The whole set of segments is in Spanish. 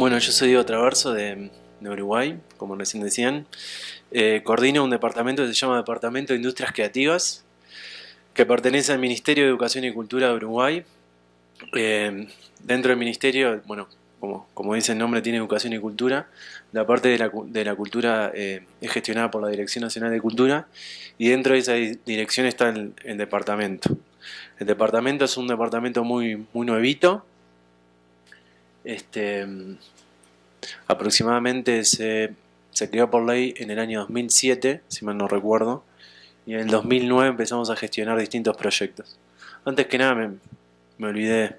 Bueno, yo soy Diego Traverso de, Uruguay, como recién decían. Eh, coordino un departamento que se llama Departamento de Industrias Creativas, que pertenece al Ministerio de Educación y Cultura de Uruguay. Eh, dentro del Ministerio, bueno, como, dice el nombre, tiene Educación y Cultura. La parte de la, cultura eh, es gestionada por la Dirección Nacional de Cultura y dentro de esa dirección está el, departamento. El departamento es un departamento muy, muy nuevito este, aproximadamente se, creó por ley en el año 2007, si mal no recuerdo, y en el 2009 empezamos a gestionar distintos proyectos. Antes que nada me, olvidé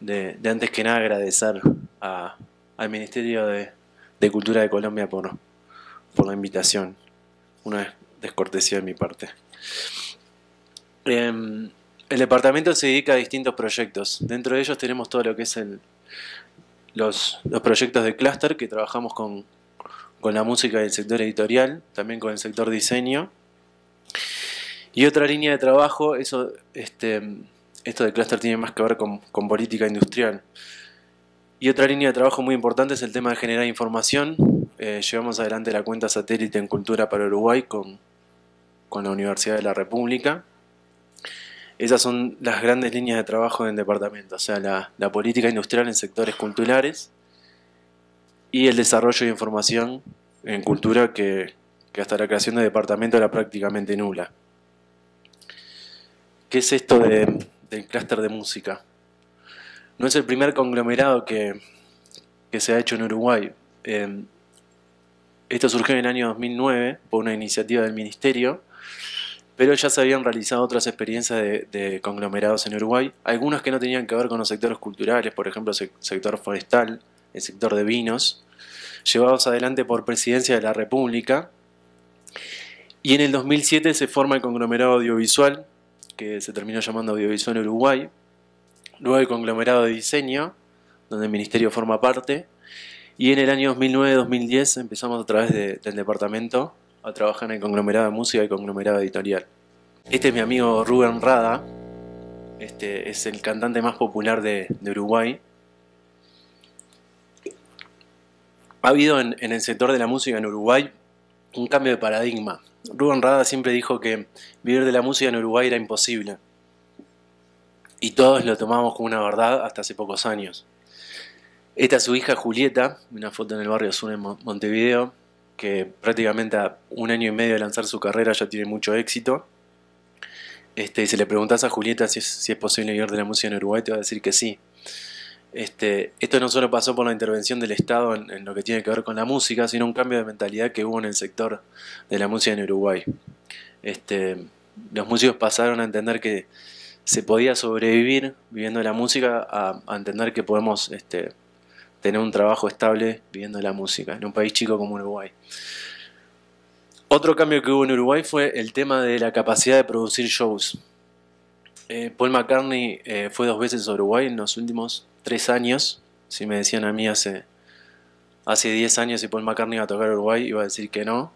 de, antes que nada agradecer al Ministerio de, Cultura de Colombia por, la invitación. Una descortesía de mi parte. Em, el departamento se dedica a distintos proyectos. Dentro de ellos tenemos todo lo que es el, los, los proyectos de clúster que trabajamos con, la música del sector editorial, también con el sector diseño. Y otra línea de trabajo, eso, este, esto de clúster tiene más que ver con, política industrial. Y otra línea de trabajo muy importante es el tema de generar información. Eh, llevamos adelante la cuenta satélite en Cultura para Uruguay con la Universidad de la República. Esas son las grandes líneas de trabajo del departamento, o sea, la, política industrial en sectores culturales y el desarrollo de información en cultura que, hasta la creación del departamento era prácticamente nula. ¿Qué es esto de, del clúster de música? No es el primer conglomerado que, se ha hecho en Uruguay. Eh, esto surgió en el año 2009 por una iniciativa del Ministerio pero ya se habían realizado otras experiencias de, conglomerados en Uruguay, algunos que no tenían que ver con los sectores culturales, por ejemplo el sector forestal, el sector de vinos, llevados adelante por Presidencia de la República. Y en el 2007 se forma el conglomerado audiovisual, que se terminó llamando Audiovisual Uruguay, luego el conglomerado de diseño, donde el Ministerio forma parte, y en el año 2009-2010 empezamos a través del departamento a trabajar en el conglomerado de música y conglomerado editorial. Este es mi amigo Rubén Rada, este es el cantante más popular de, Uruguay. Ha habido en, el sector de la música en Uruguay un cambio de paradigma. Rubén Rada siempre dijo que vivir de la música en Uruguay era imposible. Y todos lo tomamos como una verdad hasta hace pocos años. Esta es su hija Julieta, una foto en el barrio Azul en Montevideo, que prácticamente a un año y medio de lanzar su carrera ya tiene mucho éxito. Este, y si le preguntas a Julieta si es, posible vivir de la música en Uruguay, te va a decir que sí. Este, esto no solo pasó por la intervención del Estado en, lo que tiene que ver con la música, sino un cambio de mentalidad que hubo en el sector de la música en Uruguay. Este, los músicos pasaron a entender que se podía sobrevivir viviendo la música, a, entender que podemos este, tener un trabajo estable viviendo la música en un país chico como Uruguay. Otro cambio que hubo en Uruguay fue el tema de la capacidad de producir shows. Eh, Paul McCartney eh, fue dos veces a Uruguay en los últimos tres años. Si me decían a mí hace, hace años si Paul McCartney iba a tocar Uruguay, iba a decir que no,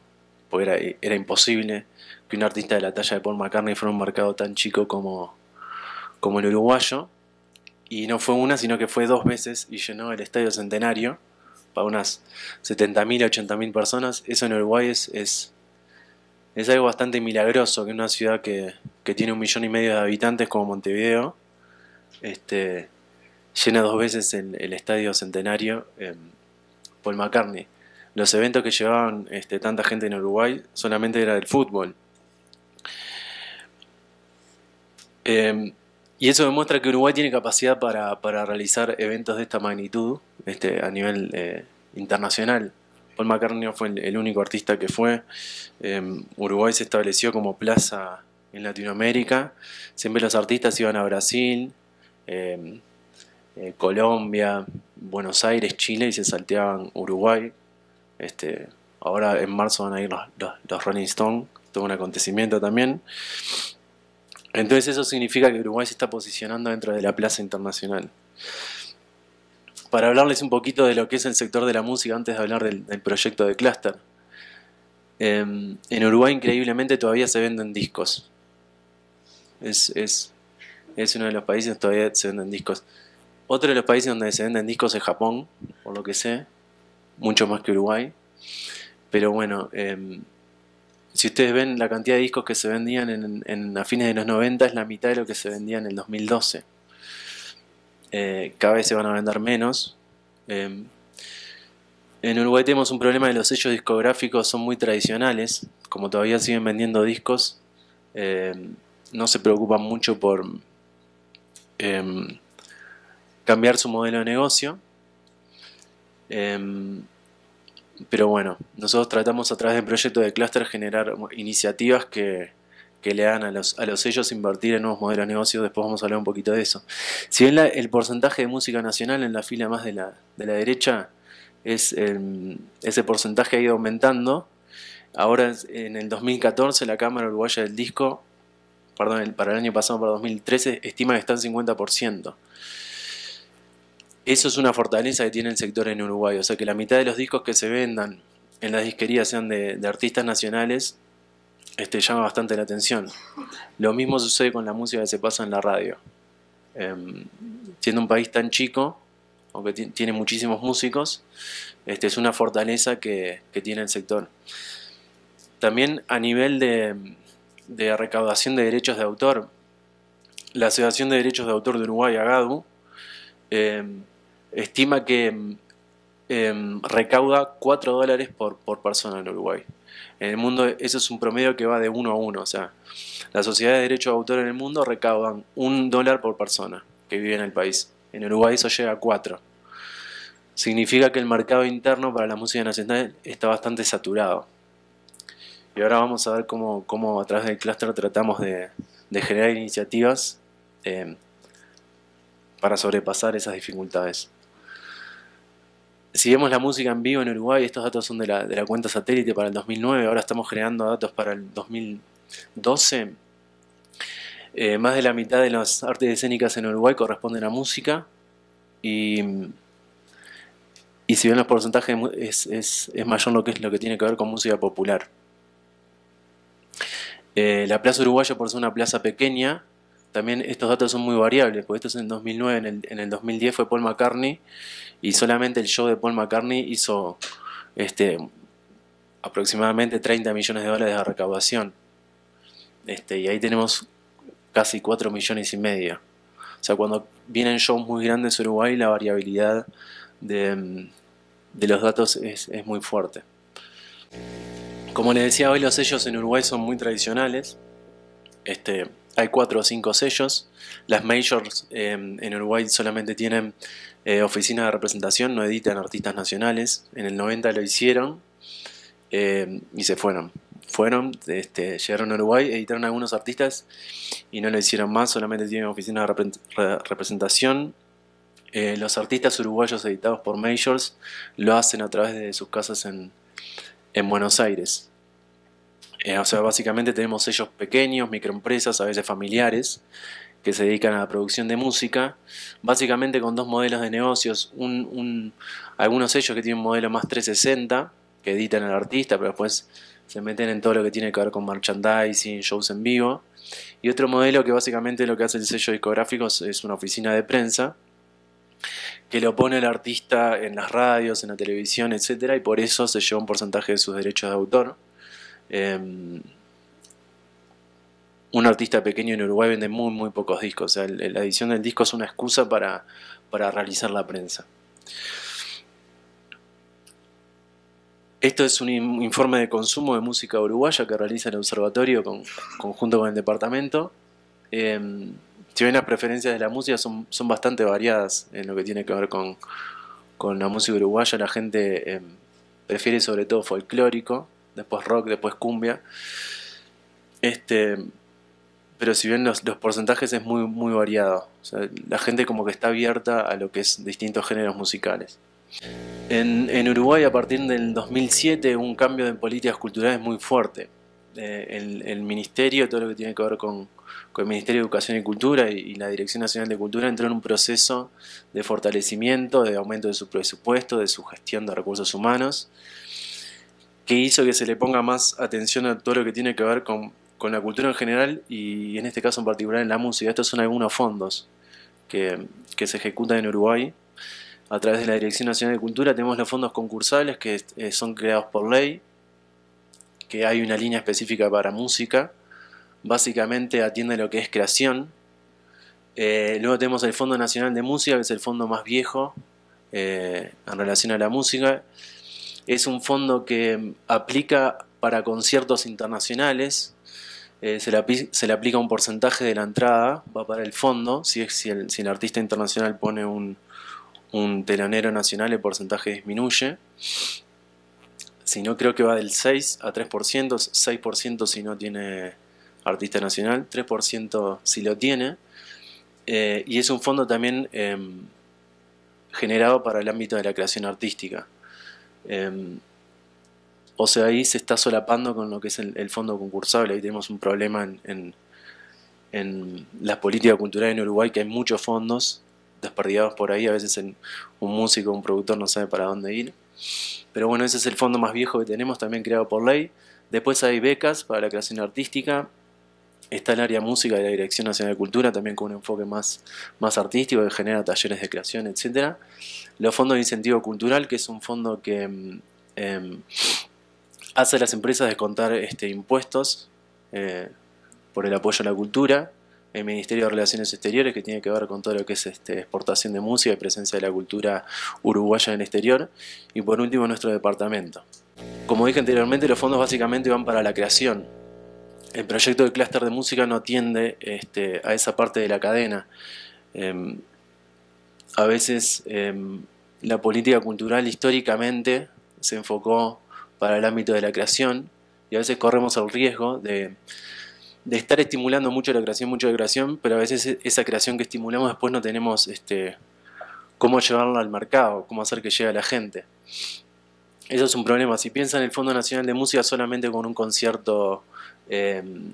porque era, imposible que un artista de la talla de Paul McCartney fuera un mercado tan chico como, como el uruguayo. Y no fue una, sino que fue dos veces y llenó el Estadio Centenario para unas 70.000, 80.000 personas. Eso en Uruguay es, es, algo bastante milagroso que una ciudad que, tiene un millón y medio de habitantes como Montevideo este, llena dos veces el, Estadio Centenario por em, Paul McCartney. Los eventos que llevaban este, tanta gente en Uruguay solamente era del fútbol. Em, y eso demuestra que Uruguay tiene capacidad para, realizar eventos de esta magnitud este, a nivel eh, internacional. Paul McCartney fue el, único artista que fue. Em, Uruguay se estableció como plaza en Latinoamérica. Siempre los artistas iban a Brasil, em, eh, Colombia, Buenos Aires, Chile y se salteaban Uruguay. Este, ahora en marzo van a ir los, Rolling Stones, tuvo un acontecimiento también. Entonces eso significa que Uruguay se está posicionando dentro de la plaza internacional. Para hablarles un poquito de lo que es el sector de la música antes de hablar del, proyecto de Cluster. Em, en Uruguay increíblemente todavía se venden discos. Es, es, uno de los países donde todavía se venden discos. Otro de los países donde se venden discos es Japón, por lo que sé, mucho más que Uruguay. Pero bueno, em, si ustedes ven la cantidad de discos que se vendían en, a fines de los 90 es la mitad de lo que se vendía en el 2012. Eh, cada vez se van a vender menos. Em, en Uruguay tenemos un problema de los sellos discográficos, son muy tradicionales, como todavía siguen vendiendo discos, em, no se preocupan mucho por em, cambiar su modelo de negocio pero bueno, nosotros tratamos a través de proyecto de clúster generar iniciativas que, le dan a los, a los sellos invertir en nuevos modelos de negocio, después vamos a hablar un poquito de eso. Si bien el porcentaje de música nacional en la fila más de la, de la derecha, es em, ese porcentaje ha ido aumentando. Ahora en el 2014 la Cámara Uruguaya del Disco, perdón, para el año pasado, para 2013, estima que está en 50%. Eso es una fortaleza que tiene el sector en Uruguay, o sea que la mitad de los discos que se vendan en las disquerías sean de, artistas nacionales, este, llama bastante la atención. Lo mismo sucede con la música que se pasa en la radio. Em, siendo un país tan chico, aunque tiene muchísimos músicos, este, es una fortaleza que, tiene el sector. También a nivel de, recaudación de derechos de autor, la Asociación de Derechos de Autor de Uruguay, AGADU, eh, estima que mm, em, recauda 4 dólares por, persona en Uruguay. En el mundo eso es un promedio que va de 1 a 1, o sea, las sociedades de derechos de autor en el mundo recaudan un dólar por persona que vive en el país. En Uruguay eso llega a 4. Significa que el mercado interno para la música nacional está bastante saturado. Y ahora vamos a ver cómo, cómo a través del clúster tratamos de, generar iniciativas em, para sobrepasar esas dificultades si vemos la música en vivo en Uruguay, estos datos son de la, cuenta satélite para el 2009, ahora estamos generando datos para el 2012. Eh, más de la mitad de las artes escénicas en Uruguay corresponden a música y, si bien los porcentajes es, mayor lo que es lo que tiene que ver con música popular. Eh, la Plaza Uruguaya, por ser una plaza pequeña, también estos datos son muy variables, porque esto es en 2009, en el, 2010 fue Paul McCartney y solamente el show de Paul McCartney hizo este, aproximadamente 30 millones de dólares de recaudación. Este, y ahí tenemos casi 4 millones y medio. O sea, cuando vienen shows muy grandes en Uruguay, la variabilidad de, los datos es, es muy fuerte. Como les decía, hoy los sellos en Uruguay son muy tradicionales. Este, hay cuatro o cinco sellos. Las majors em, en Uruguay solamente tienen eh, oficina de representación, no editan artistas nacionales. En el 90 lo hicieron em, y se fueron. Fueron, este, llegaron a Uruguay, editaron algunos artistas y no lo hicieron más, solamente tienen oficina de representación. Eh, los artistas uruguayos editados por majors lo hacen a través de sus casas en Buenos Aires. Eh, o sea, básicamente tenemos sellos pequeños, microempresas, a veces familiares, que se dedican a la producción de música, básicamente con dos modelos de negocios, un, algunos sellos que tienen un modelo más 360, que editan al artista, pero después se meten en todo lo que tiene que ver con merchandising, shows en vivo, y otro modelo que básicamente lo que hace el sello discográfico es una oficina de prensa, que lo pone el artista en las radios, en la televisión, etc., y por eso se lleva un porcentaje de sus derechos de autor. Em, un artista pequeño en Uruguay vende muy, muy pocos discos. la edición del disco es una excusa para, realizar la prensa. Esto es un informe de consumo de música uruguaya que realiza el observatorio con, conjunto con el departamento. Em, si bien las preferencias de la música son, bastante variadas en lo que tiene que ver con, la música uruguaya, la gente em, prefiere sobre todo folclórico, después rock, después cumbia. Este, pero si bien los, porcentajes es muy, muy variado, la gente como que está abierta a lo que es distintos géneros musicales. En, Uruguay a partir del 2007 un cambio en políticas culturales muy fuerte. Eh, el, ministerio, todo lo que tiene que ver con, con el Ministerio de Educación y Cultura y, y, la Dirección Nacional de Cultura entró en un proceso de fortalecimiento, de aumento de su presupuesto, de su gestión de recursos humanos que hizo que se le ponga más atención a todo lo que tiene que ver con, la cultura en general y en este caso en particular en la música. Estos son algunos fondos que, se ejecutan en Uruguay. A través de la Dirección Nacional de Cultura tenemos los fondos concursales que eh, son creados por ley, que hay una línea específica para música. Básicamente atiende lo que es creación. Eh, luego tenemos el Fondo Nacional de Música, que es el fondo más viejo eh, en relación a la música. Es un fondo que aplica para conciertos internacionales. Eh, se, le, aplica un porcentaje de la entrada, va para el fondo. Si, si, el, artista internacional pone un, telonero nacional, el porcentaje disminuye. Si no, creo que va del 6 a 3%, 6% si no tiene artista nacional, 3% si lo tiene. Eh, y es un fondo también em, generado para el ámbito de la creación artística. Em, o sea, ahí se está solapando con lo que es el, fondo concursable. Ahí tenemos un problema en, en, en la política cultural en Uruguay, que hay muchos fondos desperdigados por ahí. A veces un músico, un productor no sabe para dónde ir. Pero bueno, ese es el fondo más viejo que tenemos, también creado por ley. Después hay becas para la creación artística. Está el área música de la Dirección Nacional de Cultura, también con un enfoque más, más artístico, que genera talleres de creación, etc los fondos de incentivo cultural, que es un fondo que mm, em, hace a las empresas descontar este, impuestos eh, por el apoyo a la cultura. El Ministerio de Relaciones Exteriores, que tiene que ver con todo lo que es este, exportación de música y presencia de la cultura uruguaya en el exterior. Y por último, nuestro departamento. Como dije anteriormente, los fondos básicamente van para la creación, el proyecto de clúster de música no tiende este, a esa parte de la cadena. Em, a veces em, la política cultural históricamente se enfocó para el ámbito de la creación y a veces corremos el riesgo de, estar estimulando mucho la creación, mucho la creación, pero a veces e-, esa creación que estimulamos después no tenemos este, cómo llevarla al mercado, cómo hacer que llegue a la gente. Eso es un problema. Si piensan el Fondo Nacional de Música solamente con un concierto em,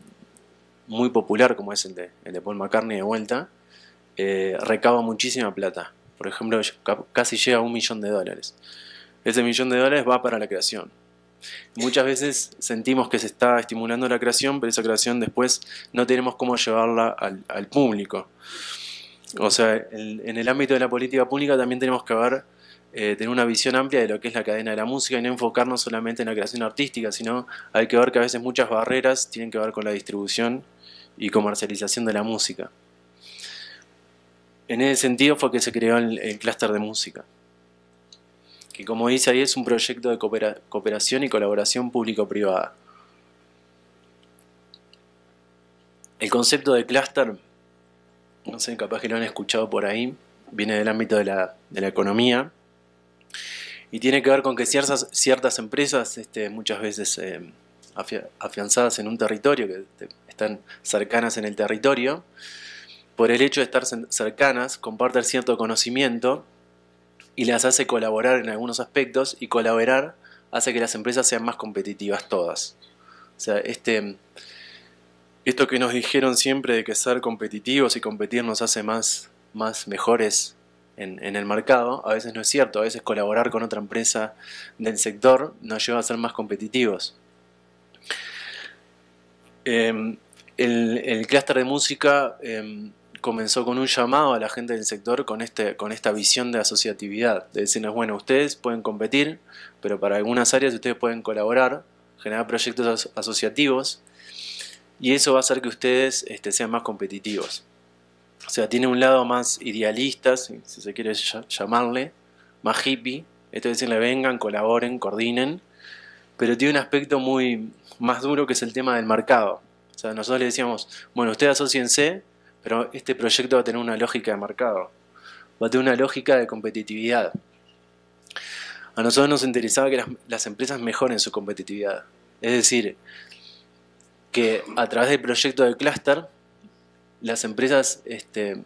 muy popular como es de, el de Paul McCartney de vuelta, eh, recaba muchísima plata. Por ejemplo, casi llega a un millón de dólares. Ese millón de dólares va para la creación. Muchas veces sentimos que se está estimulando la creación, pero esa creación después no tenemos cómo llevarla al, público. O sea, en, el ámbito de la política pública también tenemos que ver, eh, tener una visión amplia de lo que es la cadena de la música y no enfocarnos solamente en la creación artística, sino hay que ver que a veces muchas barreras tienen que ver con la distribución y comercialización de la música en ese sentido fue que se creó el, clúster de música, que como dice ahí es un proyecto de cooperación y colaboración público-privada. El concepto de clúster, no sé, capaz que lo han escuchado por ahí, viene del ámbito de la, economía y tiene que ver con que ciertas, ciertas empresas, este, muchas veces eh, afianzadas en un territorio, que este, están cercanas en el territorio, por el hecho de estar cercanas, comparten cierto conocimiento y las hace colaborar en algunos aspectos y colaborar hace que las empresas sean más competitivas todas. O sea, este, esto que nos dijeron siempre de que ser competitivos y competir nos hace más, más mejores en, el mercado, a veces no es cierto, a veces colaborar con otra empresa del sector nos lleva a ser más competitivos. Em, el, el clúster de música em, comenzó con un llamado a la gente del sector con, este, con esta visión de asociatividad, de decirles, bueno, ustedes pueden competir, pero para algunas áreas ustedes pueden colaborar, generar proyectos asociativos, y eso va a hacer que ustedes este, sean más competitivos. O sea, tiene un lado más idealista, si, se quiere llamarle, más hippie, esto es decirle, vengan, colaboren, coordinen, pero tiene un aspecto muy más duro que es el tema del mercado. O sea, nosotros le decíamos, bueno, ustedes asociense, pero este proyecto va a tener una lógica de mercado, va a tener una lógica de competitividad. A nosotros nos interesaba que las, empresas mejoren su competitividad. Es decir, que a través del proyecto de clúster, las empresas este,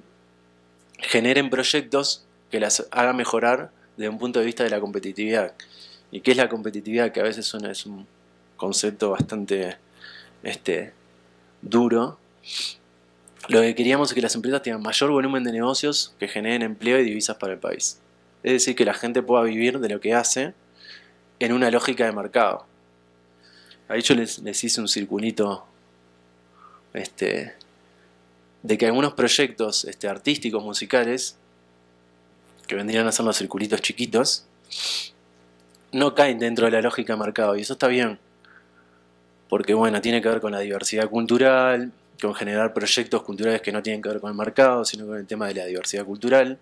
generen proyectos que las hagan mejorar desde un punto de vista de la competitividad. ¿Y qué es la competitividad? Que a veces es un concepto bastante este, duro, lo que queríamos es que las empresas tengan mayor volumen de negocios que generen empleo y divisas para el país. Es decir, que la gente pueda vivir de lo que hace en una lógica de mercado. Ahí yo les, les hice un circulito este, de que algunos proyectos este, artísticos, musicales, que vendrían a ser los circulitos chiquitos, no caen dentro de la lógica de mercado. Y eso está bien. Porque bueno, tiene que ver con la diversidad cultural, con generar proyectos culturales que no tienen que ver con el mercado, sino con el tema de la diversidad cultural,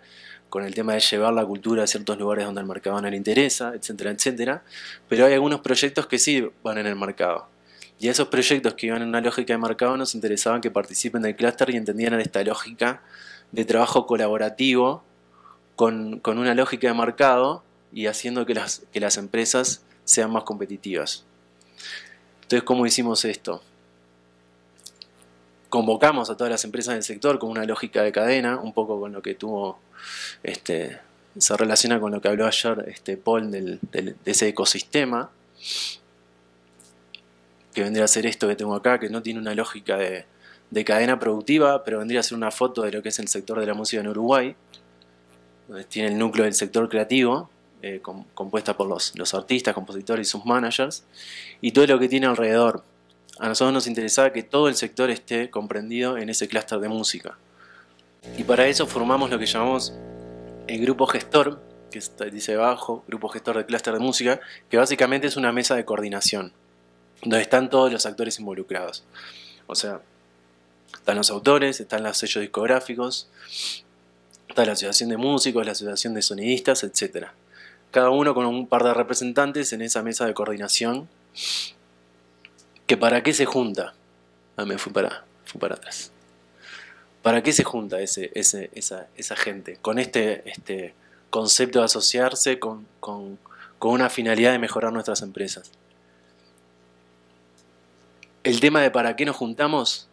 con el tema de llevar la cultura a ciertos lugares donde el mercado no le interesa, etcétera, etcétera. Pero hay algunos proyectos que sí van en el mercado. Y esos proyectos que iban en una lógica de mercado nos interesaban que participen del clúster y entendieran esta lógica de trabajo colaborativo con, una lógica de mercado y haciendo que las, que las empresas sean más competitivas. Entonces, ¿cómo hicimos esto? convocamos a todas las empresas del sector con una lógica de cadena, un poco con lo que tuvo, este, se relaciona con lo que habló ayer este, Paul de ese ecosistema, que vendría a ser esto que tengo acá, que no tiene una lógica de, cadena productiva, pero vendría a ser una foto de lo que es el sector de la música en Uruguay, donde tiene el núcleo del sector creativo, eh, compuesta por los, los artistas, compositores y sus managers, y todo lo que tiene alrededor, a nosotros nos interesaba que todo el sector esté comprendido en ese clúster de música. Y para eso formamos lo que llamamos el grupo gestor, que dice abajo, grupo gestor de clúster de música, que básicamente es una mesa de coordinación, donde están todos los actores involucrados. O sea, están los autores, están los sellos discográficos, está la asociación de músicos, la asociación de sonidistas, etc. Cada uno con un par de representantes en esa mesa de coordinación que para qué se junta. Ah, me fui para, fui para atrás. ¿Para qué se junta esa, gente? Con este, este concepto de asociarse con, una finalidad de mejorar nuestras empresas. El tema de para qué nos juntamos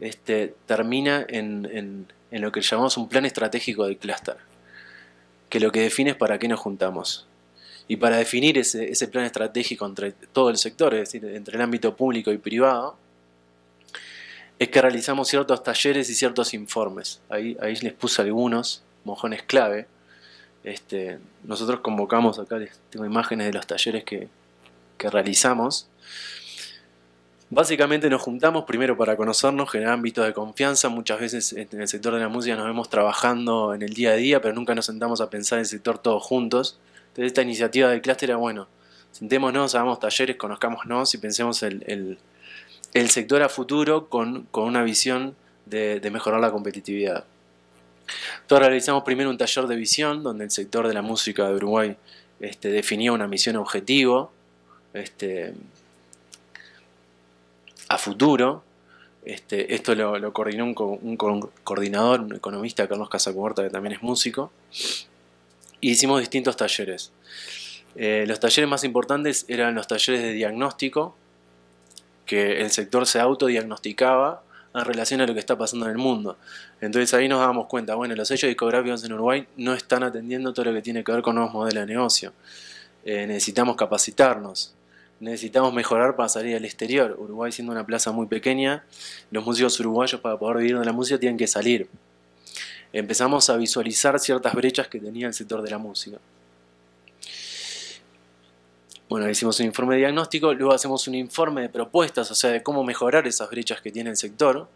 este, termina en, en, lo que llamamos un plan estratégico de clúster, que lo que define es para qué nos juntamos y para definir ese, plan estratégico entre todo el sector, es decir, entre el ámbito público y privado, es que realizamos ciertos talleres y ciertos informes. Ahí, les puse algunos mojones clave. Este, nosotros convocamos, acá les tengo imágenes de los talleres que, realizamos. Básicamente nos juntamos primero para conocernos, generar ámbitos de confianza. Muchas veces en el sector de la música nos vemos trabajando en el día a día, pero nunca nos sentamos a pensar en el sector todos juntos. Entonces esta iniciativa del clúster era, bueno, sentémonos, hagamos talleres, conozcámonos y pensemos el, sector a futuro con, una visión de, mejorar la competitividad. Entonces realizamos primero un taller de visión donde el sector de la música de Uruguay este, definía una misión objetivo este, a futuro. Este, esto lo, coordinó un, coordinador, un economista, Carlos Casacuorta, que también es músico hicimos distintos talleres. Eh, los talleres más importantes eran los talleres de diagnóstico, que el sector se autodiagnosticaba en relación a lo que está pasando en el mundo. Entonces ahí nos damos cuenta, bueno, los sellos discográficos en Uruguay no están atendiendo todo lo que tiene que ver con nuevos modelos de negocio. Eh, necesitamos capacitarnos, necesitamos mejorar para salir al exterior. Uruguay siendo una plaza muy pequeña, los músicos uruguayos para poder vivir de la música tienen que salir empezamos a visualizar ciertas brechas que tenía el sector de la música. Bueno, hicimos un informe de diagnóstico, luego hacemos un informe de propuestas, o sea, de cómo mejorar esas brechas que tiene el sector.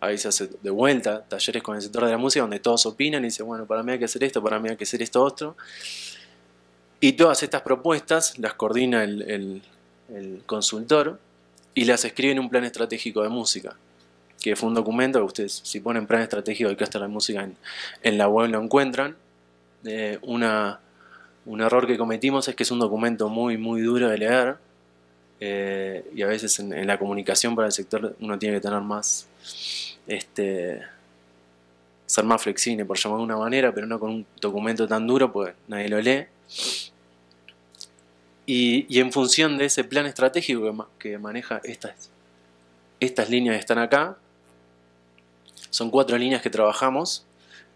Ahí se hace de vuelta talleres con el sector de la música donde todos opinan y dicen, bueno, para mí hay que hacer esto, para mí hay que hacer esto otro. Y todas estas propuestas las coordina el, el consultor y las escribe en un plan estratégico de música que fue un documento que ustedes, si ponen plan estratégico de hasta de Música en, la web, lo encuentran. Eh, un error que cometimos es que es un documento muy, muy duro de leer. Eh, y a veces en, la comunicación para el sector uno tiene que tener más. Este, ser más flexible, por llamar de una manera, pero no con un documento tan duro, pues nadie lo lee. Y, en función de ese plan estratégico que, que maneja estas, estas líneas están acá, son cuatro líneas que trabajamos.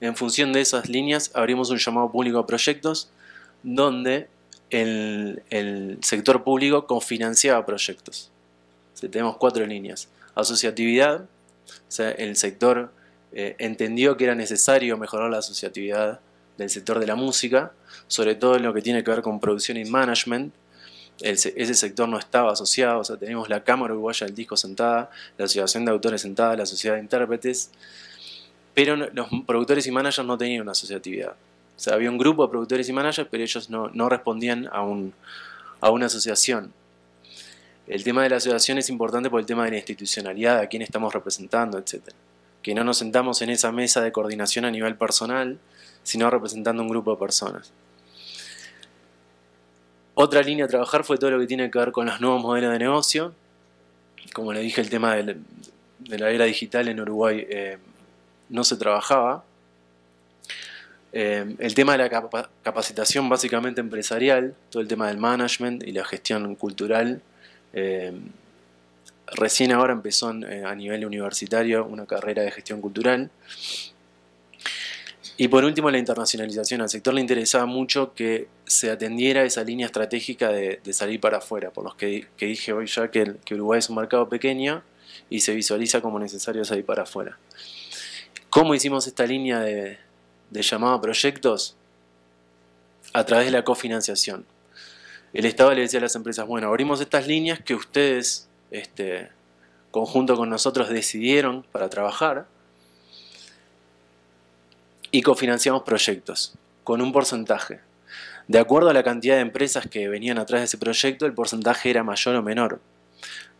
En función de esas líneas abrimos un llamado público a proyectos donde el, sector público cofinanciaba proyectos. tenemos cuatro líneas. Asociatividad, el sector eh, entendió que era necesario mejorar la asociatividad del sector de la música, sobre todo en lo que tiene que ver con producción y management, ese sector no estaba asociado, o sea, tenemos la Cámara Uruguaya del Disco sentada, la Asociación de Autores sentada, la asociación de Intérpretes, pero los productores y managers no tenían una asociatividad. O sea, había un grupo de productores y managers, pero ellos no, respondían a, a una asociación. El tema de la asociación es importante por el tema de la institucionalidad, a quién estamos representando, etc. Que no nos sentamos en esa mesa de coordinación a nivel personal, sino representando un grupo de personas. Otra línea a trabajar fue todo lo que tiene que ver con los nuevos modelos de negocio. Como le dije, el tema de la era digital en Uruguay eh, no se trabajaba. Eh, el tema de la capacitación básicamente empresarial, todo el tema del management y la gestión cultural. Eh, recién ahora empezó a nivel universitario una carrera de gestión cultural. Y por último, la internacionalización. Al sector le interesaba mucho que se atendiera esa línea estratégica de, salir para afuera, por los que, dije hoy ya que, Uruguay es un mercado pequeño y se visualiza como necesario salir para afuera. ¿Cómo hicimos esta línea de, llamado a proyectos? A través de la cofinanciación. El Estado le decía a las empresas, bueno, abrimos estas líneas que ustedes, este, conjunto con nosotros, decidieron para trabajar y cofinanciamos proyectos con un porcentaje. De acuerdo a la cantidad de empresas que venían atrás de ese proyecto, el porcentaje era mayor o menor.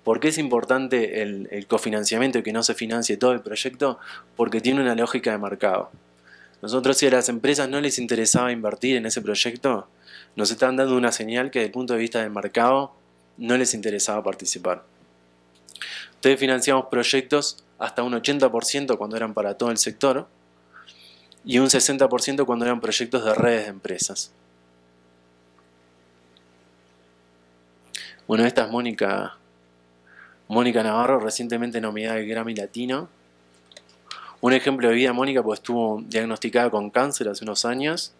¿Por qué es importante el, cofinanciamiento y que no se financie todo el proyecto? Porque tiene una lógica de mercado. Nosotros si a las empresas no les interesaba invertir en ese proyecto, nos están dando una señal que desde el punto de vista del mercado no les interesaba participar. Entonces financiamos proyectos hasta un 80% cuando eran para todo el sector, y un 60% cuando eran proyectos de redes de empresas. Bueno, esta es Mónica, Mónica Navarro, recientemente nominada al Grammy Latino. Un ejemplo de vida, Mónica, pues estuvo diagnosticada con cáncer hace unos años,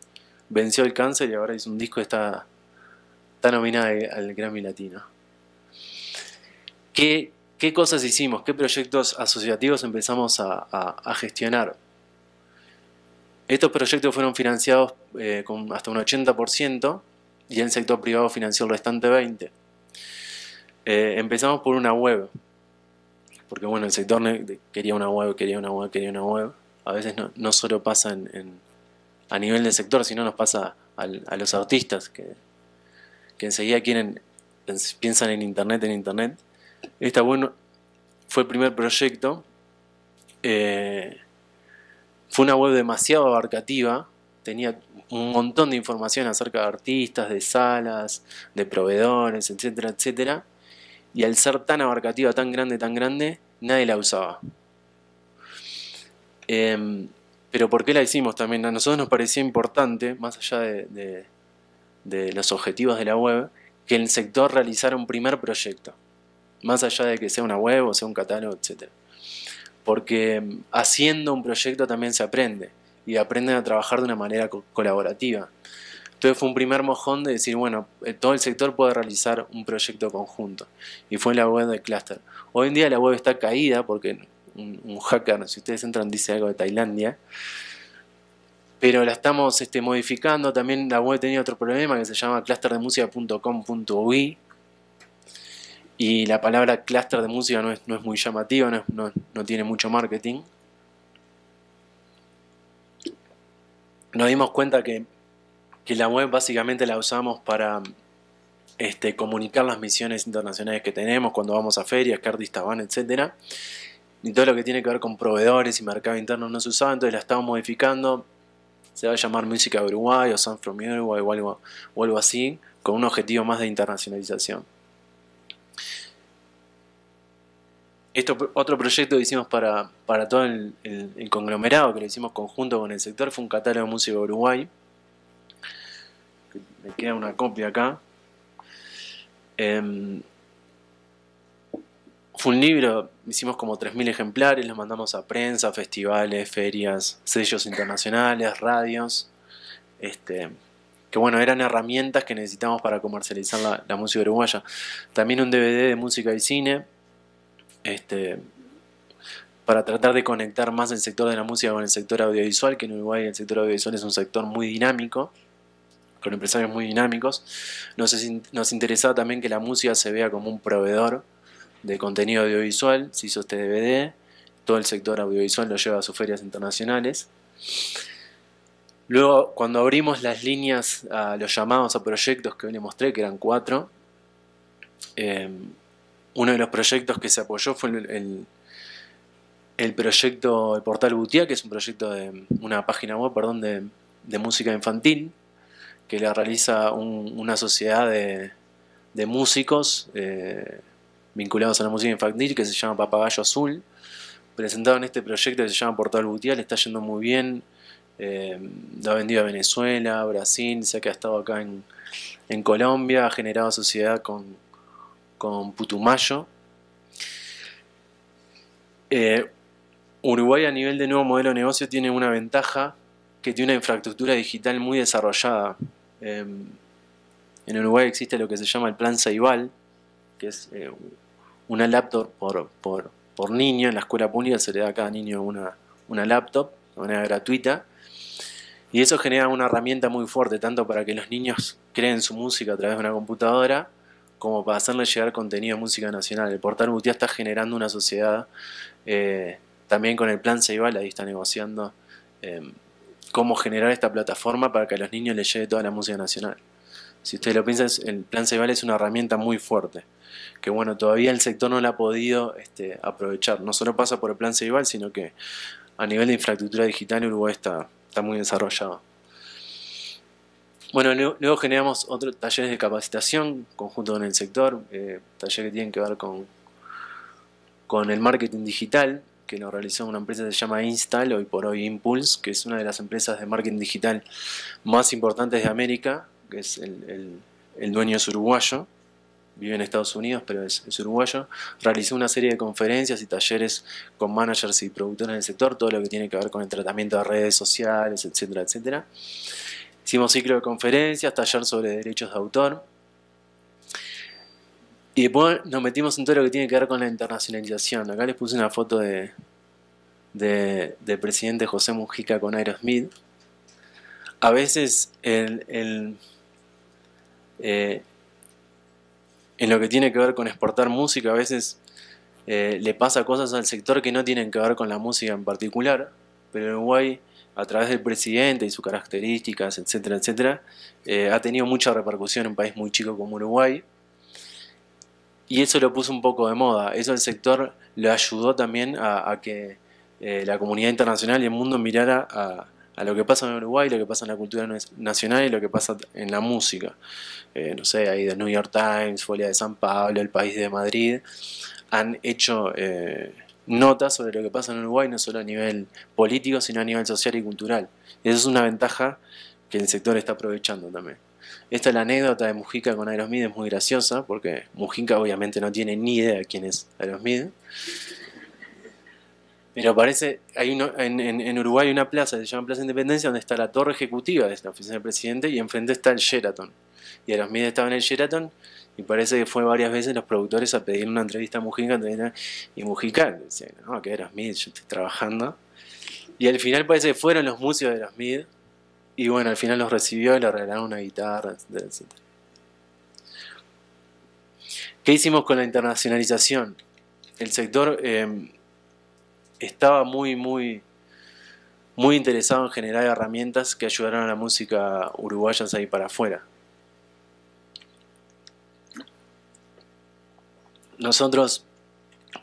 venció el cáncer y ahora hizo un disco que está, nominada al Grammy Latino. ¿Qué, cosas hicimos? ¿Qué proyectos asociativos empezamos a gestionar? Estos proyectos fueron financiados eh, con hasta un 80% y el sector privado financió el restante 20%. Eh, empezamos por una web, porque bueno, el sector quería una web, quería una web, quería una web. A veces no, solo pasa a nivel del sector, sino nos pasa a los artistas que, enseguida piensan en internet, en internet. Esta bueno fue el primer proyecto. Eh, fue una web demasiado abarcativa, tenía un montón de información acerca de artistas, de salas, de proveedores, etcétera, etcétera. Y al ser tan abarcativa, tan grande, tan grande, nadie la usaba. Em, pero ¿por qué la hicimos también? A nosotros nos parecía importante, más allá de, de los objetivos de la web, que el sector realizara un primer proyecto, más allá de que sea una web o sea un catálogo, etcétera porque mm, haciendo un proyecto también se aprende y aprenden a trabajar de una manera colaborativa. Entonces fue un primer mojón de decir, bueno, eh, todo el sector puede realizar un proyecto conjunto. Y fue la web de Cluster. Hoy en día la web está caída porque un, hacker, si ustedes entran, dice algo de Tailandia. Pero la estamos este, modificando. También la web tenía otro problema que se llama clusterdemusica.com.ui, y la palabra clúster de música no es, no es muy llamativa, no, tiene mucho marketing. Nos dimos cuenta que, la web básicamente la usamos para este, comunicar las misiones internacionales que tenemos cuando vamos a ferias, que artistas van, etc. Y todo lo que tiene que ver con proveedores y mercado interno no se usaba, entonces la estamos modificando. Se va a llamar Música de Uruguay o Sound from Uruguay o o algo así, con un objetivo más de internacionalización. otro proyecto que hicimos para, todo el, conglomerado, que lo hicimos conjunto con el sector, fue un catálogo de música Uruguay. Me queda una copia acá. Em, fue un libro, hicimos como 3.000 ejemplares, los mandamos a prensa, festivales, ferias, sellos internacionales, radios. Este, que bueno, eran herramientas que necesitamos para comercializar la música uruguaya. También un DVD de música y cine este, para tratar de conectar más el sector de la música con el sector audiovisual, que en Uruguay el sector audiovisual es un sector muy dinámico, con empresarios muy dinámicos. Nos, nos interesaba también que la música se vea como un proveedor de contenido audiovisual, se hizo este DVD, todo el sector audiovisual lo lleva a sus ferias internacionales. Luego, cuando abrimos las líneas a los llamados a proyectos que hoy les mostré, que eran cuatro, eh, uno de los proyectos que se apoyó fue el, el, proyecto El Portal Butiá, que es un proyecto de una página web perdón, de, música infantil, que la realiza una sociedad de, músicos eh, vinculados a la música infantil que se llama Papagayo Azul. Presentaron este proyecto que se llama Portal Butiá, le está yendo muy bien. Eh, lo ha vendido a Venezuela, Brasil, sé que ha estado acá en, en Colombia, ha generado sociedad con, con Putumayo. Eh, Uruguay a nivel de nuevo modelo de negocio tiene una ventaja que tiene una infraestructura digital muy desarrollada. Em, en Uruguay existe lo que se llama el plan Ceibal, que es eh, una laptop por, niño. En la escuela pública se le da a cada niño una, una laptop de manera gratuita. Y eso genera una herramienta muy fuerte, tanto para que los niños creen su música a través de una computadora, como para hacerle llegar contenido de música nacional. El portal Mutia está generando una sociedad, eh, también con el plan Ceibal, ahí está negociando em, cómo generar esta plataforma para que a los niños les llegue toda la música nacional. Si ustedes lo piensan, el plan Ceibal es una herramienta muy fuerte, que bueno, todavía el sector no la ha podido este, aprovechar. No solo pasa por el plan Ceibal, sino que a nivel de infraestructura digital Uruguay está, está muy desarrollado. Bueno, luego generamos otros talleres de capacitación conjunto con el sector, eh, talleres que tienen que ver con, con el marketing digital, que lo realizó una empresa que se llama Instal, hoy por hoy Impulse, que es una de las empresas de marketing digital más importantes de América, que es el, el, dueño es uruguayo, vive en Estados Unidos, pero es, es, uruguayo, realizó una serie de conferencias y talleres con managers y productores del sector, todo lo que tiene que ver con el tratamiento de redes sociales, etcétera, etcétera. Hicimos ciclo de conferencias, taller sobre derechos de autor. Y después nos metimos en todo lo que tiene que ver con la internacionalización. Acá les puse una foto de, del presidente José Mujica con Aerosmith. A veces eh, en lo que tiene que ver con exportar música, a veces eh, le pasa cosas al sector que no tienen que ver con la música en particular, pero en Uruguay a través del presidente y sus características, etcétera, etcétera, eh, ha tenido mucha repercusión en un país muy chico como Uruguay. Y eso lo puso un poco de moda. Eso el sector lo ayudó también a, que eh, la comunidad internacional y el mundo mirara a, lo que pasa en Uruguay, lo que pasa en la cultura nacional y lo que pasa en la música. Eh, no sé, ahí The New York Times, Folia de San Pablo, El País de Madrid, han hecho notas sobre lo que pasa en Uruguay, no solo a nivel político, sino a nivel social y cultural. Esa es una ventaja que el sector está aprovechando también. Esta es la anécdota de Mujica con Aerosmide, es muy graciosa, porque Mujica obviamente no tiene ni idea de quién es Aerosmide. Pero parece, hay uno, en, Uruguay hay una plaza, se llama Plaza Independencia, donde está la torre ejecutiva de la oficina del presidente y enfrente está el Sheraton. Y Aerosmide estaba en el Sheraton y parece que fue varias veces los productores a pedir una entrevista a Mujica, y Mujica no, que era Smith, yo estoy trabajando. Y al final parece que fueron los músicos de los Mid, y bueno, al final los recibió y le regalaron una guitarra, etc. ¿Qué hicimos con la internacionalización? El sector em, estaba muy, muy, muy interesado en generar herramientas que ayudaran a la música uruguaya a salir para afuera. Nosotros,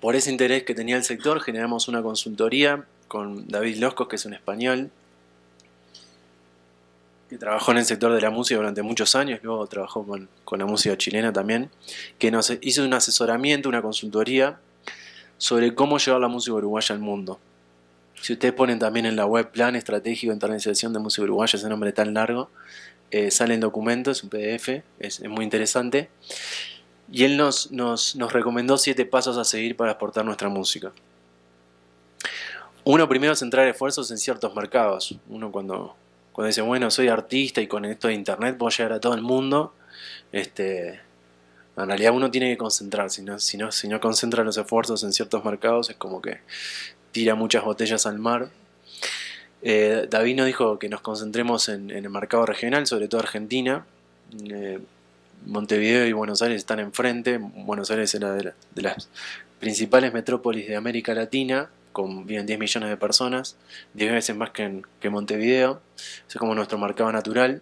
por ese interés que tenía el sector, generamos una consultoría con David Loscos, que es un español, que trabajó en el sector de la música durante muchos años, luego trabajó con, la música chilena también, que nos hizo un asesoramiento, una consultoría sobre cómo llevar la música uruguaya al mundo. Si ustedes ponen también en la web plan estratégico de internacionalización de música uruguaya, ese nombre tan largo, eh, salen documentos, un PDF, es muy interesante. Y él nos, recomendó siete pasos a seguir para exportar nuestra música. Uno primero centrar esfuerzos en ciertos mercados. Uno cuando, dice, bueno, soy artista y con esto de internet a llegar a todo el mundo. Este, en realidad uno tiene que concentrar. Si no, si, no, concentra los esfuerzos en ciertos mercados es como que tira muchas botellas al mar. Eh, David nos dijo que nos concentremos en, el mercado regional, sobre todo Argentina. Eh, Montevideo y Buenos Aires están enfrente. Buenos Aires es de, de las principales metrópolis de América Latina, con, bien 10 millones de personas, 10 veces más que, en, que Montevideo, es como nuestro mercado natural.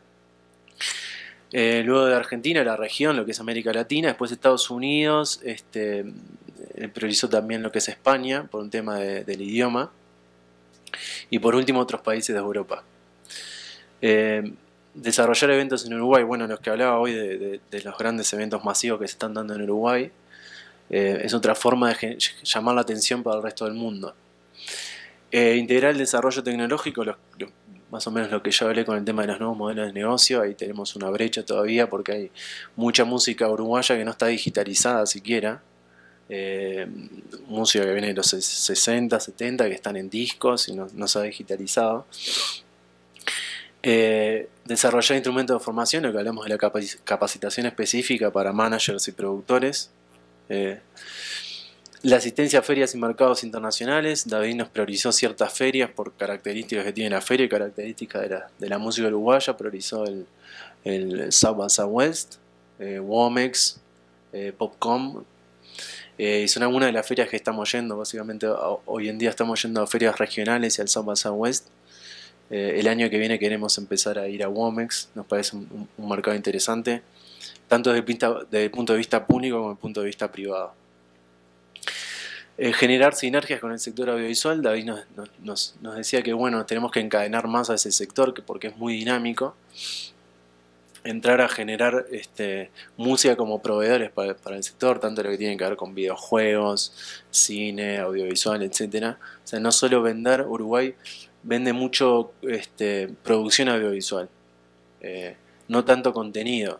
Eh, luego de Argentina, la región, lo que es América Latina, después Estados Unidos, este, eh, priorizó también lo que es España por un tema del idioma, y por último otros países de Europa. Eh, desarrollar eventos en Uruguay, bueno, los que hablaba hoy de, los grandes eventos masivos que se están dando en Uruguay, eh, es otra forma de llamar la atención para el resto del mundo. Eh, integrar el desarrollo tecnológico, más o menos lo que yo hablé con el tema de los nuevos modelos de negocio, ahí tenemos una brecha todavía porque hay mucha música uruguaya que no está digitalizada siquiera. Eh, música que viene de los 60, 70, que están en discos y no, no se ha digitalizado. Eh, desarrollar instrumentos de formación, lo que hablamos de la capacitación específica para managers y productores. Eh, la asistencia a ferias y mercados internacionales. David nos priorizó ciertas ferias por características que tiene la feria y características de la, música uruguaya. Priorizó el, South by Southwest, eh, Womex, Popcom, y son algunas de las ferias que estamos yendo, básicamente hoy en día estamos yendo a ferias regionales y al South by Southwest. Eh, el año que viene queremos empezar a ir a Womex, nos parece un, mercado interesante, tanto desde el, punto de vista público como desde el punto de vista privado. Eh, generar sinergias con el sector audiovisual, David nos, decía que bueno, tenemos que encadenar más a ese sector porque es muy dinámico. Entrar a generar este, música como proveedores para, para el sector, tanto lo que tiene que ver con videojuegos, cine, audiovisual, etcétera. O sea, no solo vender, Uruguay vende mucho este, producción audiovisual, eh, no tanto contenido.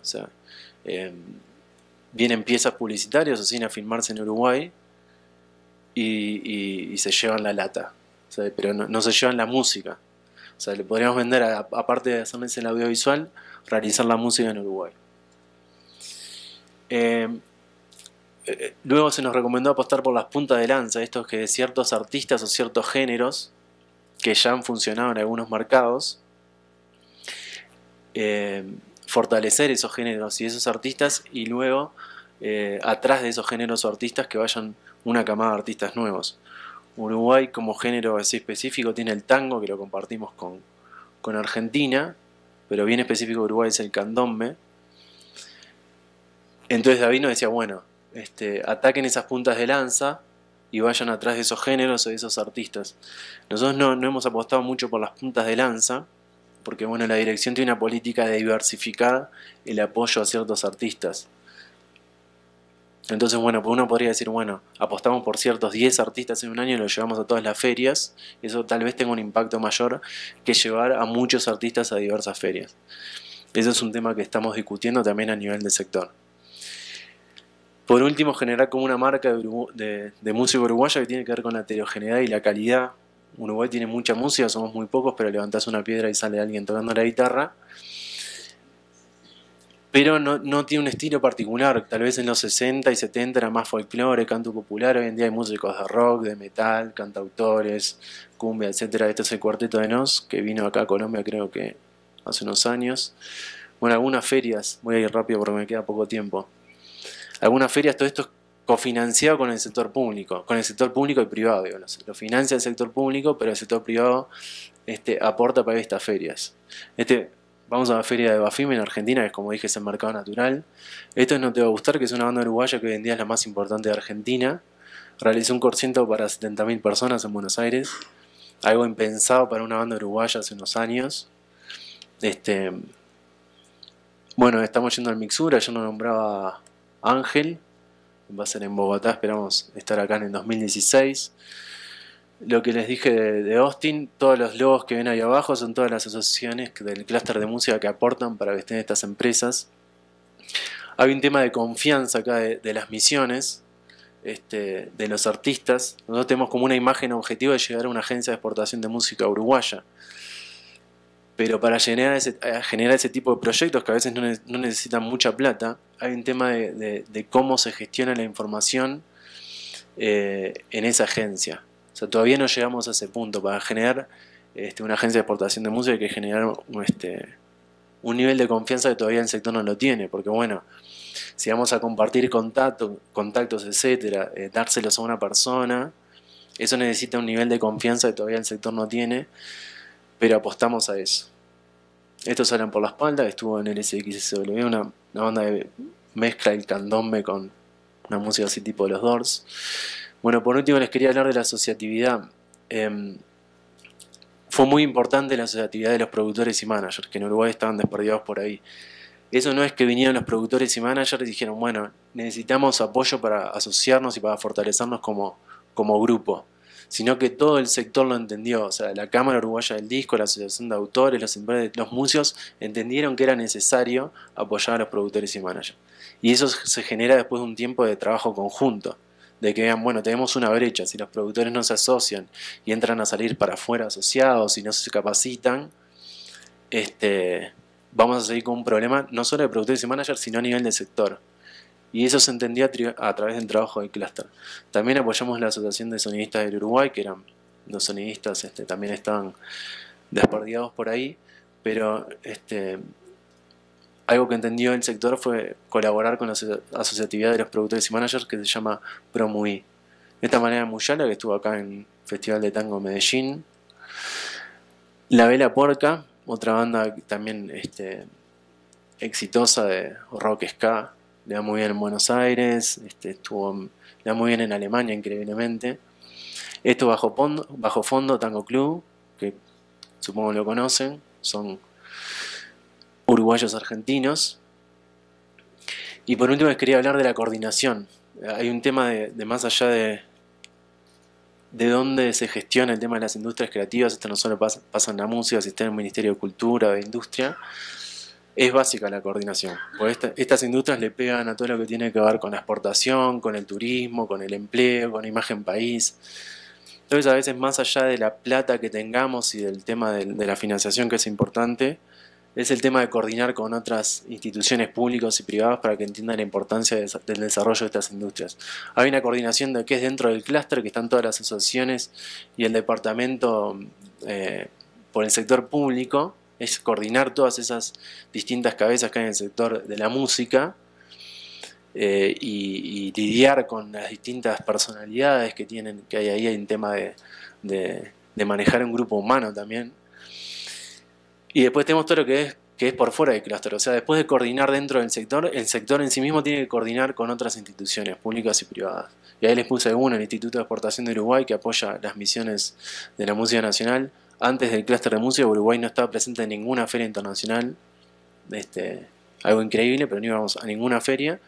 Em, vienen piezas publicitarias o sin a filmarse en Uruguay y, se llevan la lata, pero no, se llevan la música. O sea, le podríamos vender, aparte de hacerles el audiovisual, realizar la música en Uruguay. Em, eh, eh, luego se nos recomendó apostar por las puntas de lanza, estos que ciertos artistas o ciertos géneros que ya han funcionado en algunos mercados, eh, fortalecer esos géneros y esos artistas y luego eh, atrás de esos géneros o artistas que vayan una camada de artistas nuevos. Uruguay como género así específico tiene el tango que lo compartimos con, con Argentina, pero bien específico Uruguay es el candombe. Entonces Davino decía, bueno, este, ataquen esas puntas de lanza y vayan atrás de esos géneros o de esos artistas. Nosotros no, hemos apostado mucho por las puntas de lanza, porque bueno, la dirección tiene una política de diversificar el apoyo a ciertos artistas. Entonces, bueno, pues uno podría decir, bueno, apostamos por ciertos 10 artistas en un año y los llevamos a todas las ferias. Eso tal vez tenga un impacto mayor que llevar a muchos artistas a diversas ferias. Eso es un tema que estamos discutiendo también a nivel de sector. Por último, generar como una marca de, de, de, música uruguaya que tiene que ver con la heterogeneidad y la calidad. Uruguay tiene mucha música, somos muy pocos, pero levantás una piedra y sale alguien tocando la guitarra. Pero no, no tiene un estilo particular. Tal vez en los 60 y 70 era más folclore, canto popular. Hoy en día hay músicos de rock, de metal, cantautores, cumbia, etcétera. Este es el cuarteto de Nos, que vino acá a Colombia creo que hace unos años. Bueno, algunas ferias. Voy a ir rápido porque me queda poco tiempo algunas ferias todo esto es cofinanciado con el sector público, con el sector público y privado, digo, lo, financia el sector público, pero el sector privado este, aporta para estas ferias. Este, vamos a la feria de Bafim en Argentina, que es como dije es el mercado natural. Esto No Te Va a Gustar, que es una banda uruguaya que hoy en día es la más importante de Argentina. Realizó un corciento para 70.000 personas en Buenos Aires, algo impensado para una banda uruguaya hace unos años. Este, bueno, estamos yendo al Mixura, yo no nombraba Ángel. Va a ser en Bogotá, esperamos estar acá en el 2016. Lo que les dije de, Austin, todos los logos que ven ahí abajo son todas las asociaciones del clúster de música que aportan para que estén estas empresas. Hay un tema de confianza acá de, de las misiones, este, de los artistas. Nosotros tenemos como una imagen objetiva de llegar a una agencia de exportación de música uruguaya. Pero para eh, generar ese, tipo de proyectos que a veces no, necesitan mucha plata, hay un tema de, cómo se gestiona la información eh, en esa agencia. O sea, todavía no llegamos a ese punto. Para generar este, una agencia de exportación de música hay que generar este, un nivel de confianza que todavía el sector no lo tiene. Porque bueno, si vamos a compartir contactos, etcétera, eh, dárselos a una persona, eso necesita un nivel de confianza que todavía el sector no tiene pero apostamos a eso. Estos salen por la espalda, estuvo en el SXSW, una, una banda de mezcla el candombe con una música así tipo de los Doors. Bueno, por último les quería hablar de la asociatividad. Em, fue muy importante la asociatividad de los productores y managers, que en Uruguay estaban desperdiciados por ahí. Eso no es que vinieron los productores y managers y dijeron, bueno, necesitamos apoyo para asociarnos y para fortalecernos como, como grupo sino que todo el sector lo entendió. O sea, la Cámara Uruguaya del Disco, la Asociación de Autores, los, los músicos entendieron que era necesario apoyar a los productores y managers. Y eso se genera después de un tiempo de trabajo conjunto de que vean, bueno, tenemos una brecha, si los productores no se asocian y entran a salir para afuera asociados y no se capacitan, este, vamos a seguir con un problema no solo de productores y managers, sino a nivel del sector y eso se entendía a través del trabajo del clúster. También apoyamos la Asociación de Sonidistas del Uruguay, que eran los sonidistas, este, también estaban desperdiados por ahí, pero este, algo que entendió el sector fue colaborar con la asociatividad de los productores y managers que se llama ProMUI. De esta manera Muyala, que estuvo acá en Festival de Tango Medellín. La Vela Porca, otra banda también este, exitosa de rock ska le va muy bien en Buenos Aires, este, estuvo, le va muy bien en Alemania increíblemente. Esto bajo, fondo, bajo fondo, Tango Club, que supongo lo conocen, son uruguayos argentinos. Y por último les quería hablar de la coordinación. Hay un tema de, más allá de, de dónde se gestiona el tema de las industrias creativas, esto no solo pasa, en la música, si está en el Ministerio de Cultura, de Industria, es básica la coordinación. Porque estas industrias le pegan a todo lo que tiene que ver con la exportación, con el turismo, con el empleo, con la imagen país. Entonces, a veces, más allá de la plata que tengamos y del tema de, la financiación, que es importante, es el tema de coordinar con otras instituciones públicas y privadas para que entiendan la importancia del desarrollo de estas industrias. Hay una coordinación de que es dentro del clúster, que están todas las asociaciones y el departamento eh, por el sector público, es coordinar todas esas distintas cabezas que hay en el sector de la música eh, y, lidiar con las distintas personalidades que tienen, que hay ahí, en tema de, manejar un grupo humano también. Y después tenemos todo lo que es que es por fuera del clúster, o sea, después de coordinar dentro del sector, el sector en sí mismo tiene que coordinar con otras instituciones públicas y privadas. Y ahí les puse uno, el Instituto de Exportación de Uruguay, que apoya las misiones de la música nacional, antes del clúster de música, Uruguay no estaba presente en ninguna feria internacional. Este, algo increíble, pero no íbamos a ninguna feria.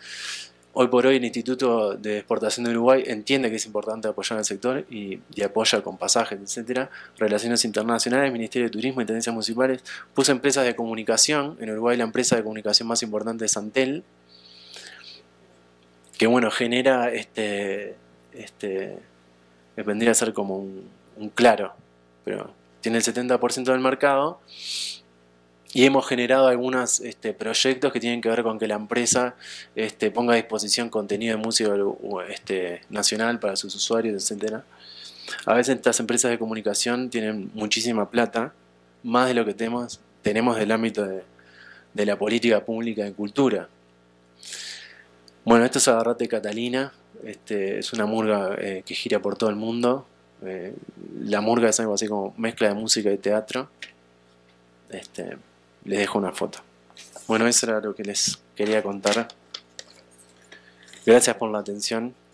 Hoy por hoy el Instituto de Exportación de Uruguay entiende que es importante apoyar al sector y, apoya con pasajes, etcétera, relaciones internacionales, Ministerio de Turismo, Intendencias Municipales, puso empresas de comunicación, en Uruguay la empresa de comunicación más importante es Antel, que bueno, genera este, este, vendría a ser como un, un claro, pero tiene el 70% del mercado. Y hemos generado algunos este, proyectos que tienen que ver con que la empresa este, ponga a disposición contenido de música este, nacional para sus usuarios, etc. A veces estas empresas de comunicación tienen muchísima plata, más de lo que tenemos, del ámbito de, la política pública de cultura. Bueno, esto es Agarrate Catalina, es una murga eh, que gira por todo el mundo, eh, la murga es algo así como mezcla de música y teatro. Este, les dejo una foto. Bueno, eso era lo que les quería contar. Gracias por la atención.